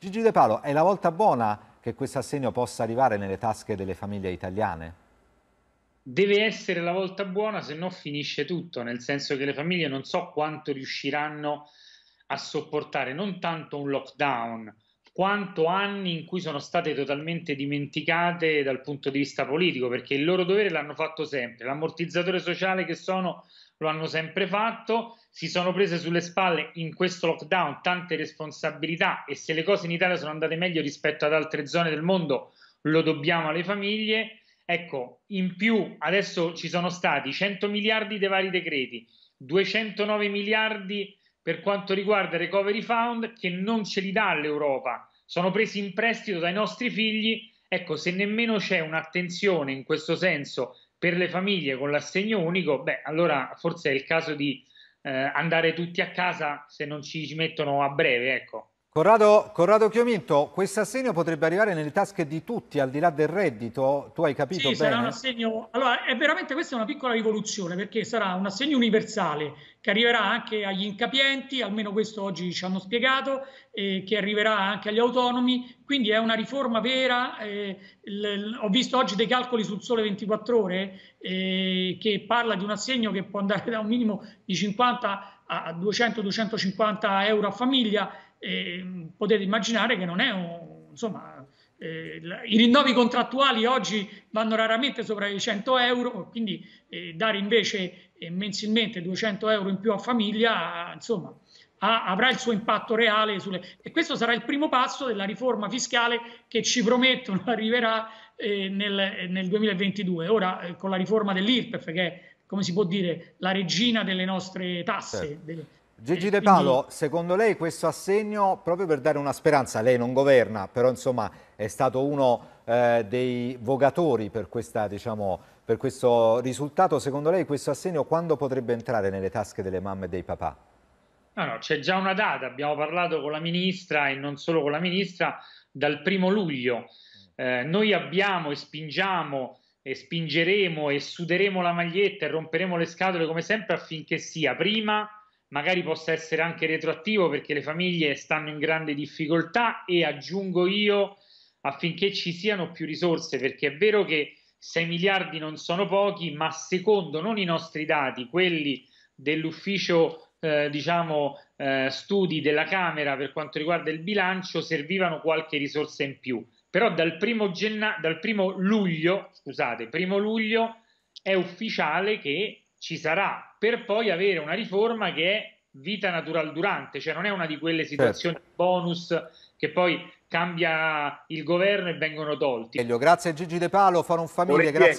Gigi De Palo, è la volta buona che questo assegno possa arrivare nelle tasche delle famiglie italiane? Deve essere la volta buona, se no finisce tutto, nel senso che le famiglie non so quanto riusciranno a sopportare non tanto un lockdown, quanto anni in cui sono state totalmente dimenticate dal punto di vista politico, perché il loro dovere l'hanno fatto sempre, l'ammortizzatore sociale che sono lo hanno sempre fatto, si sono prese sulle spalle in questo lockdown tante responsabilità e se le cose in Italia sono andate meglio rispetto ad altre zone del mondo lo dobbiamo alle famiglie. Ecco, in più adesso ci sono stati 100 miliardi dei vari decreti, 209 miliardi per quanto riguarda il Recovery Fund che non ce li dà l'Europa, sono presi in prestito dai nostri figli. Ecco, se nemmeno c'è un'attenzione in questo senso per le famiglie con l'assegno unico, beh, allora forse è il caso di eh, andare tutti a casa se non ci mettono a breve, ecco. Corrado, Corrado Chiominto, questo assegno potrebbe arrivare nelle tasche di tutti, al di là del reddito, tu hai capito sì, bene? Sarà un assegno, allora è veramente questa è una piccola rivoluzione perché sarà un assegno universale che arriverà anche agli incapienti, almeno questo oggi ci hanno spiegato, eh, che arriverà anche agli autonomi, quindi è una riforma vera. Eh, ho visto oggi dei calcoli sul Sole 24 Ore eh, che parla di un assegno che può andare da un minimo di 50 a 200-250 euro a famiglia eh, potete immaginare che non è un, insomma, eh, i rinnovi contrattuali oggi vanno raramente sopra i 100 euro, quindi eh, dare invece eh, mensilmente 200 euro in più a famiglia, insomma, a, avrà il suo impatto reale. Sulle... E questo sarà il primo passo della riforma fiscale che ci promettono arriverà eh, nel, nel, 2022. Ora, eh, con la riforma dell'IRPEF, che è, come si può dire, la regina delle nostre tasse, certo. delle, Gigi De Palo, secondo lei questo assegno, proprio per dare una speranza, lei non governa, però insomma è stato uno eh, dei vogatori per, questa, diciamo, per, questo risultato, secondo lei questo assegno quando potrebbe entrare nelle tasche delle mamme e dei papà? No, no, c'è già una data, abbiamo parlato con la ministra e non solo con la ministra, dal primo luglio. Mm. Eh, noi abbiamo e spingiamo e spingeremo e suderemo la maglietta e romperemo le scatole come sempre affinché sia prima magari possa essere anche retroattivo perché le famiglie stanno in grande difficoltà e aggiungo io affinché ci siano più risorse perché è vero che 6 miliardi non sono pochi ma secondo non i nostri dati quelli dell'ufficio eh, diciamo eh, studi della Camera per quanto riguarda il bilancio servivano qualche risorsa in più però dal primo, genna- dal primo luglio scusate primo luglio è ufficiale che ci sarà per poi avere una riforma che è vita natural durante, cioè non è una di quelle certo. situazioni certo. bonus che poi cambia il governo e vengono tolti. Elio, grazie a Gigi De Palo, Forum Famiglia, grazie.